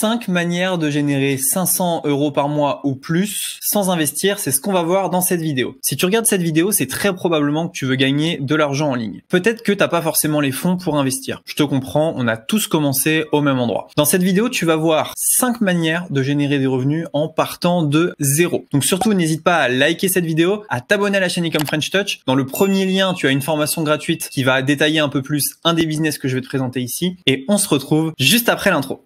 5 manières de générer 500 euros par mois ou plus sans investir, c'est ce qu'on va voir dans cette vidéo. Si tu regardes cette vidéo, c'est très probablement que tu veux gagner de l'argent en ligne. Peut-être que t'as pas forcément les fonds pour investir. Je te comprends, on a tous commencé au même endroit. Dans cette vidéo, tu vas voir 5 manières de générer des revenus en partant de zéro. Donc surtout, n'hésite pas à liker cette vidéo, à t'abonner à la chaîne Ecom French Touch. Dans le premier lien, tu as une formation gratuite qui va détailler un peu plus un des business que je vais te présenter ici. Et on se retrouve juste après l'intro.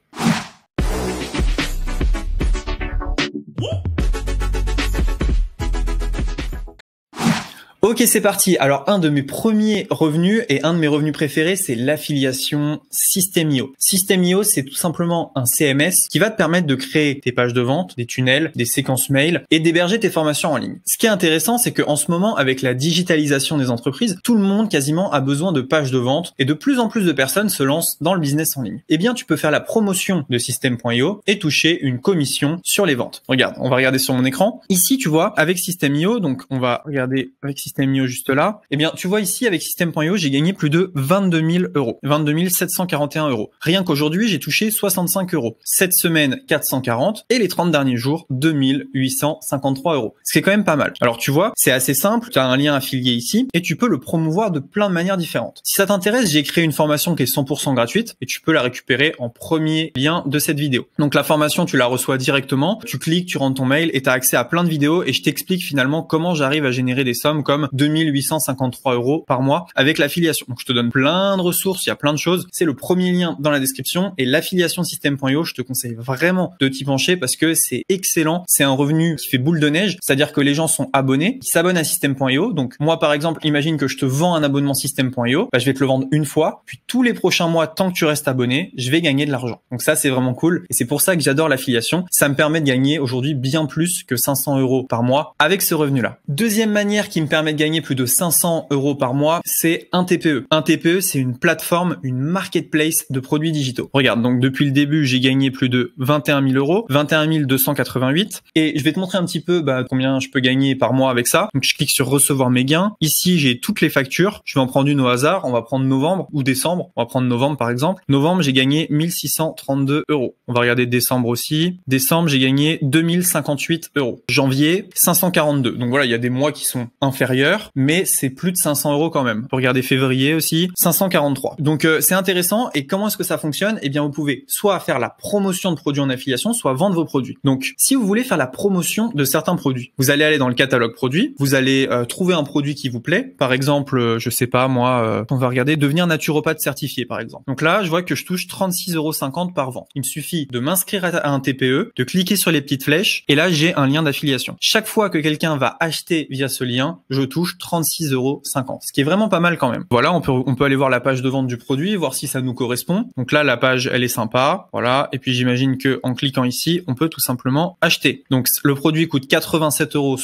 Ok, c'est parti. Alors, un de mes premiers revenus et un de mes revenus préférés, c'est l'affiliation System.io. System.io, c'est tout simplement un CMS qui va te permettre de créer tes pages de vente, des tunnels, des séquences mail et d'héberger tes formations en ligne. Ce qui est intéressant, c'est qu'en ce moment, avec la digitalisation des entreprises, tout le monde quasiment a besoin de pages de vente et de plus en plus de personnes se lancent dans le business en ligne. Eh bien, tu peux faire la promotion de System.io et toucher une commission sur les ventes. Regarde, on va regarder sur mon écran. Ici, tu vois, avec System.io, donc on va regarder avec System.io système.io juste là. Eh bien, tu vois ici, avec système.io, j'ai gagné plus de 22 000 euros. 22 741 euros. Rien qu'aujourd'hui, j'ai touché 65 euros. Cette semaine, 440 et les 30 derniers jours, 2853 euros. Ce qui est quand même pas mal. Alors, tu vois, c'est assez simple. Tu as un lien affilié ici et tu peux le promouvoir de plein de manières différentes. Si ça t'intéresse, j'ai créé une formation qui est 100% gratuite et tu peux la récupérer en premier lien de cette vidéo. Donc, la formation, tu la reçois directement. Tu cliques, tu rentres ton mail et tu as accès à plein de vidéos et je t'explique finalement comment j'arrive à générer des sommes comme 2853 euros par mois avec l'affiliation. Donc je te donne plein de ressources, il y a plein de choses. C'est le premier lien dans la description et l'affiliation système.io je te conseille vraiment de t'y pencher parce que c'est excellent. C'est un revenu qui fait boule de neige, c'est-à-dire que les gens sont abonnés, ils s'abonnent à système.io. Donc moi par exemple, imagine que je te vends un abonnement système.io, bah, je vais te le vendre une fois, puis tous les prochains mois, tant que tu restes abonné, je vais gagner de l'argent. Donc ça c'est vraiment cool et c'est pour ça que j'adore l'affiliation. Ça me permet de gagner aujourd'hui bien plus que 500 euros par mois avec ce revenu-là. Deuxième manière qui me permet gagner plus de 500 euros par mois, c'est un TPE. Un TPE, c'est une plateforme, une marketplace de produits digitaux. Regarde, donc depuis le début, j'ai gagné plus de 21 000 euros, 21 288. Et je vais te montrer un petit peu bah, combien je peux gagner par mois avec ça. Donc je clique sur recevoir mes gains. Ici, j'ai toutes les factures. Je vais en prendre une au hasard. On va prendre novembre ou décembre. On va prendre novembre par exemple. Novembre, j'ai gagné 1632 euros. On va regarder décembre aussi. Décembre, j'ai gagné 2058 euros. Janvier, 542. Donc voilà, il y a des mois qui sont inférieurs mais c'est plus de 500 euros quand même. Regardez février aussi, 543. Donc euh, c'est intéressant. Et comment est-ce que ça fonctionne Eh bien, vous pouvez soit faire la promotion de produits en affiliation, soit vendre vos produits. Donc, si vous voulez faire la promotion de certains produits, vous allez aller dans le catalogue produits, vous allez euh, trouver un produit qui vous plaît. Par exemple, euh, je sais pas moi, on va regarder devenir naturopathe certifié par exemple. Donc là, je vois que je touche 36,50 euros par vente. Il me suffit de m'inscrire à un TPE, de cliquer sur les petites flèches, et là j'ai un lien d'affiliation. Chaque fois que quelqu'un va acheter via ce lien, je touche 36,50 euros, ce qui est vraiment pas mal quand même. Voilà, on peut, on peut aller voir la page de vente du produit, voir si ça nous correspond. Donc là, la page, elle est sympa, voilà. Et puis j'imagine que en cliquant ici, on peut tout simplement acheter. Donc le produit coûte 87,60 euros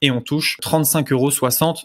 et on touche 35,60 euros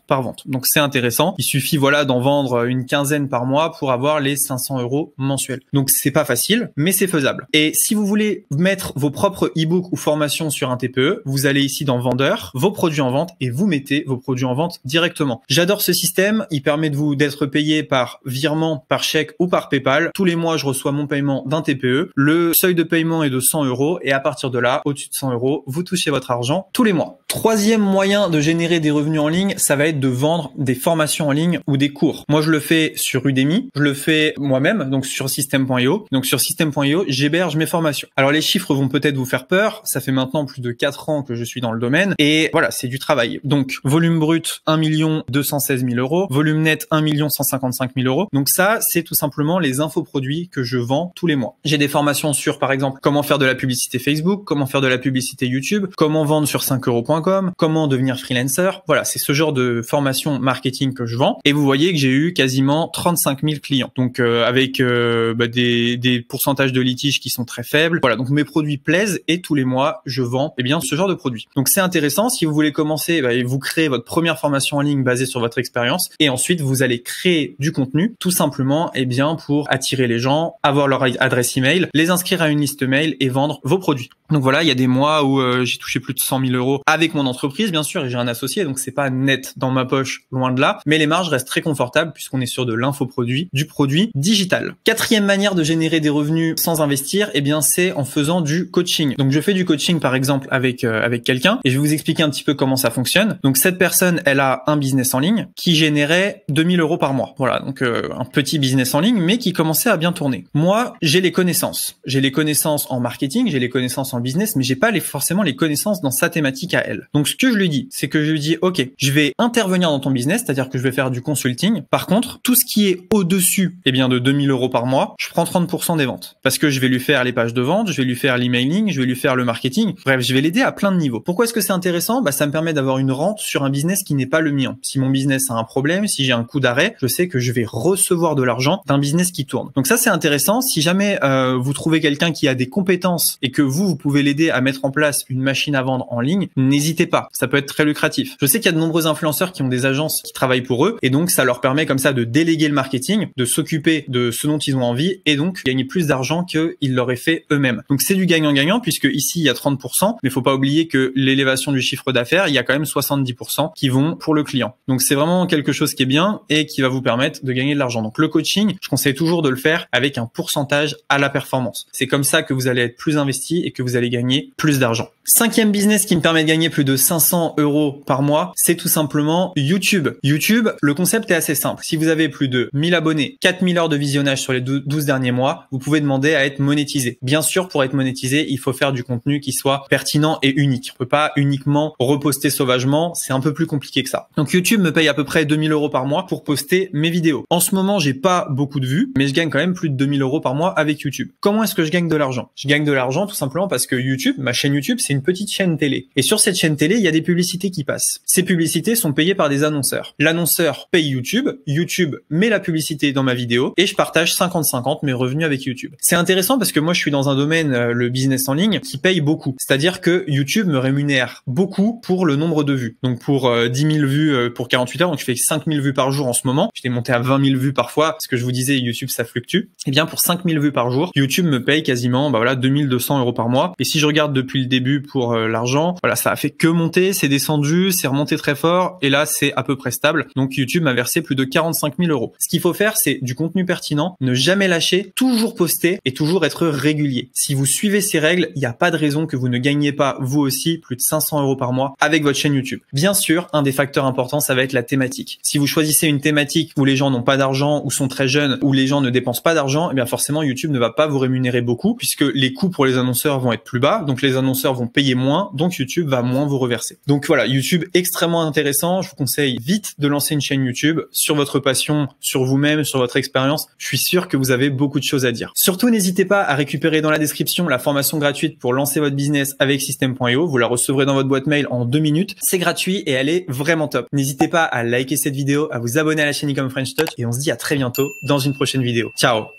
par vente. Donc c'est intéressant. Il suffit voilà d'en vendre une quinzaine par mois pour avoir les 500 euros mensuels. Donc c'est pas facile, mais c'est faisable. Et si vous voulez mettre vos propres e-books ou formations sur un TPE, vous allez ici dans Vendeur, vos produits en vente et vous mettez vos produits en vente directement. J'adore ce système. Il permet de vous d'être payé par virement, par chèque ou par PayPal. Tous les mois, je reçois mon paiement d'un TPE. Le seuil de paiement est de 100 euros et à partir de là, au-dessus de 100 euros, vous touchez votre argent tous les mois. Troisième moyen de générer des revenus en ligne, ça va être de vendre des formations en ligne ou des cours. Moi, je le fais sur Udemy. Je le fais moi-même, donc sur system.io. Donc sur system.io, j'héberge mes formations. Alors les chiffres vont peut-être vous faire peur. Ça fait maintenant plus de quatre ans que je suis dans le domaine et voilà, c'est du travail. Donc volume brut 1 216 000 euros, volume net 1 155 000 euros. Donc ça, c'est tout simplement les infoproduits que je vends tous les mois. J'ai des formations sur, par exemple, comment faire de la publicité Facebook, comment faire de la publicité YouTube, comment vendre sur 5 euros.com, comment devenir freelancer. Voilà, c'est ce genre de formation marketing que je vends. Et vous voyez que j'ai eu quasiment 35 000 clients. Donc euh, avec euh, bah, des, pourcentages de litiges qui sont très faibles. Voilà, donc mes produits plaisent et tous les mois, je vends eh bien ce genre de produits. Donc c'est intéressant. Si vous voulez commencer bah, et vous créez votre premier information formation en ligne basée sur votre expérience et ensuite vous allez créer du contenu tout simplement et eh bien pour attirer les gens, avoir leur adresse email, les inscrire à une liste mail et vendre vos produits. Donc voilà, il y a des mois où euh, j'ai touché plus de 100 000 euros avec mon entreprise bien sûr et j'ai un associé donc c'est pas net dans ma poche loin de là, mais les marges restent très confortables puisqu'on est sur de l'infoproduit, du produit digital. Quatrième manière de générer des revenus sans investir, et eh bien c'est en faisant du coaching. Donc je fais du coaching par exemple avec euh, avec quelqu'un et je vais vous expliquer un petit peu comment ça fonctionne. Donc cette personne elle a un business en ligne qui générait 2000 euros par mois. Voilà, donc euh, un petit business en ligne, mais qui commençait à bien tourner. Moi, j'ai les connaissances. J'ai les connaissances en marketing, j'ai les connaissances en business, mais j'ai pas forcément les connaissances dans sa thématique à elle. Donc ce que je lui dis, c'est que je lui dis, ok, je vais intervenir dans ton business, c'est-à-dire que je vais faire du consulting. Par contre, tout ce qui est au-dessus, eh bien, de 2000 euros par mois, je prends 30% des ventes. Parce que je vais lui faire les pages de vente, je vais lui faire l'emailing, je vais lui faire le marketing. Bref, je vais l'aider à plein de niveaux. Pourquoi est-ce que c'est intéressant? Bah, ça me permet d'avoir une rente sur un business n'est pas le mien. Si mon business a un problème, si j'ai un coup d'arrêt, je sais que je vais recevoir de l'argent d'un business qui tourne. Donc ça c'est intéressant. Si jamais euh, vous trouvez quelqu'un qui a des compétences et que vous vous pouvez l'aider à mettre en place une machine à vendre en ligne, n'hésitez pas. Ça peut être très lucratif. Je sais qu'il y a de nombreux influenceurs qui ont des agences qui travaillent pour eux et donc ça leur permet comme ça de déléguer le marketing, de s'occuper de ce dont ils ont envie et donc gagner plus d'argent qu'ils l'auraient fait eux-mêmes. Donc c'est du gagnant-gagnant puisque ici il y a 30%, mais faut pas oublier que l'élévation du chiffre d'affaires, il y a quand même 70% qui vont pour le client. Donc c'est vraiment quelque chose qui est bien et qui va vous permettre de gagner de l'argent. Donc le coaching, je conseille toujours de le faire avec un pourcentage à la performance. C'est comme ça que vous allez être plus investi et que vous allez gagner plus d'argent. Cinquième business qui me permet de gagner plus de 500 euros par mois, c'est tout simplement YouTube. YouTube, le concept est assez simple. Si vous avez plus de 1000 abonnés, 4000 heures de visionnage sur les 12 derniers mois, vous pouvez demander à être monétisé. Bien sûr, pour être monétisé, il faut faire du contenu qui soit pertinent et unique. On peut pas uniquement reposter sauvagement, c'est un peu plus compliqué que ça. Donc YouTube me paye à peu près 2000 euros par mois pour poster mes vidéos. En ce moment, j'ai pas beaucoup de vues, mais je gagne quand même plus de 2000 euros par mois avec YouTube. Comment est-ce que je gagne de l'argent Je gagne de l'argent tout simplement parce que YouTube, ma chaîne YouTube, c'est une petite chaîne télé. Et sur cette chaîne télé, il y a des publicités qui passent. Ces publicités sont payées par des annonceurs. L'annonceur paye YouTube, YouTube met la publicité dans ma vidéo et je partage 50-50 mes revenus avec YouTube. C'est intéressant parce que moi, je suis dans un domaine, euh, le business en ligne, qui paye beaucoup. C'est-à-dire que YouTube me rémunère beaucoup pour le nombre de vues. Donc pour 10 euh, 10 000 vues euh, pour 48 heures, donc je fais 5 000 vues par jour en ce moment. J'étais monté à 20 000 vues parfois, parce que je vous disais, YouTube, ça fluctue. Et eh bien, pour 5 000 vues par jour, YouTube me paye quasiment, bah voilà, 2200 euros par mois. Et si je regarde depuis le début pour euh, l'argent, voilà, ça a fait que monter, c'est descendu, c'est remonté très fort, et là, c'est à peu près stable. Donc, YouTube m'a versé plus de 45 000 euros. Ce qu'il faut faire, c'est du contenu pertinent, ne jamais lâcher, toujours poster et toujours être régulier. Si vous suivez ces règles, il n'y a pas de raison que vous ne gagnez pas, vous aussi, plus de 500 euros par mois avec votre chaîne YouTube. Bien sûr, un des facteurs importants, ça va être la thématique. Si vous choisissez une thématique où les gens n'ont pas d'argent, ou sont très jeunes, où les gens ne dépensent pas d'argent, eh bien forcément YouTube ne va pas vous rémunérer beaucoup puisque les coûts pour les annonceurs vont être plus bas, donc les annonceurs vont payer moins, donc YouTube va moins vous reverser. Donc voilà, YouTube extrêmement intéressant. Je vous conseille vite de lancer une chaîne YouTube sur votre passion, sur vous-même, sur votre expérience. Je suis sûr que vous avez beaucoup de choses à dire. Surtout, n'hésitez pas à récupérer dans la description la formation gratuite pour lancer votre business avec System.io. Vous la recevrez dans votre boîte mail en deux minutes. C'est gratuit et allez. est vraiment top. N'hésitez pas à liker cette vidéo, à vous abonner à la chaîne Ecom French Touch et on se dit à très bientôt dans une prochaine vidéo. Ciao